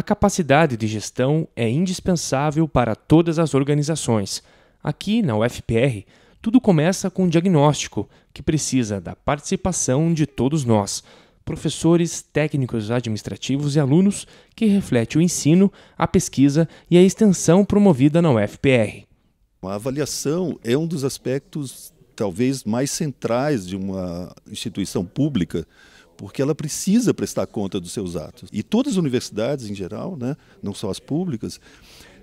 A capacidade de gestão é indispensável para todas as organizações. Aqui na UFPR, tudo começa com um diagnóstico, que precisa da participação de todos nós, professores, técnicos administrativos e alunos, que reflete o ensino, a pesquisa e a extensão promovida na UFPR. A avaliação é um dos aspectos talvez mais centrais de uma instituição pública porque ela precisa prestar conta dos seus atos. E todas as universidades, em geral, né, não só as públicas,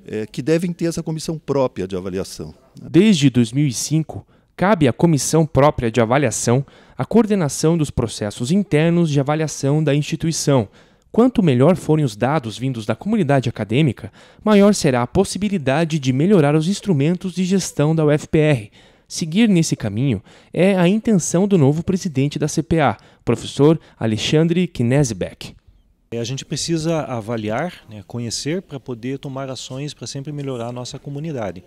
é, que devem ter essa comissão própria de avaliação. Né. Desde 2005, cabe à comissão própria de avaliação a coordenação dos processos internos de avaliação da instituição. Quanto melhor forem os dados vindos da comunidade acadêmica, maior será a possibilidade de melhorar os instrumentos de gestão da UFPR. Seguir nesse caminho é a intenção do novo presidente da CPA, professor Alexandre Knesbeck. É, a gente precisa avaliar, né, conhecer para poder tomar ações para sempre melhorar a nossa comunidade.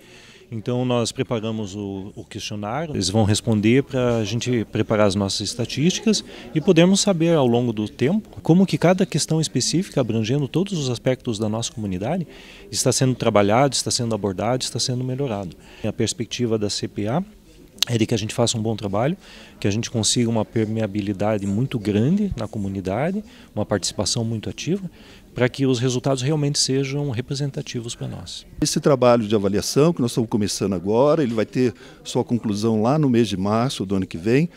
Então nós preparamos o, o questionário, eles vão responder para a gente preparar as nossas estatísticas e podermos saber ao longo do tempo como que cada questão específica, abrangendo todos os aspectos da nossa comunidade, está sendo trabalhado, está sendo abordado, está sendo melhorado. A perspectiva da CPA é de que a gente faça um bom trabalho, que a gente consiga uma permeabilidade muito grande na comunidade, uma participação muito ativa, para que os resultados realmente sejam representativos para nós. Esse trabalho de avaliação que nós estamos começando agora, ele vai ter sua conclusão lá no mês de março do ano que vem,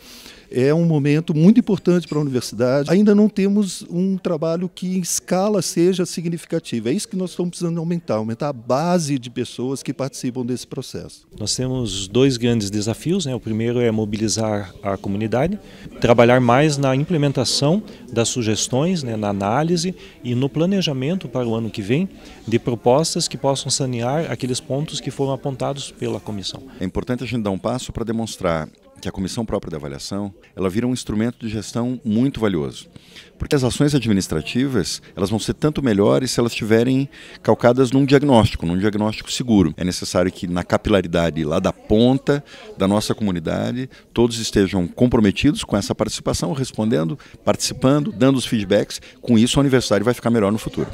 é um momento muito importante para a universidade. Ainda não temos um trabalho que em escala seja significativo. É isso que nós estamos precisando aumentar, aumentar a base de pessoas que participam desse processo. Nós temos dois grandes desafios. Né? O primeiro é mobilizar a comunidade, trabalhar mais na implementação das sugestões, né? na análise e no planejamento planejamento para o ano que vem de propostas que possam sanear aqueles pontos que foram apontados pela comissão. É importante a gente dar um passo para demonstrar que a comissão própria da avaliação, ela vira um instrumento de gestão muito valioso. Porque as ações administrativas, elas vão ser tanto melhores se elas estiverem calcadas num diagnóstico, num diagnóstico seguro. É necessário que na capilaridade lá da ponta da nossa comunidade, todos estejam comprometidos com essa participação, respondendo, participando, dando os feedbacks. Com isso, a universidade vai ficar melhor no futuro.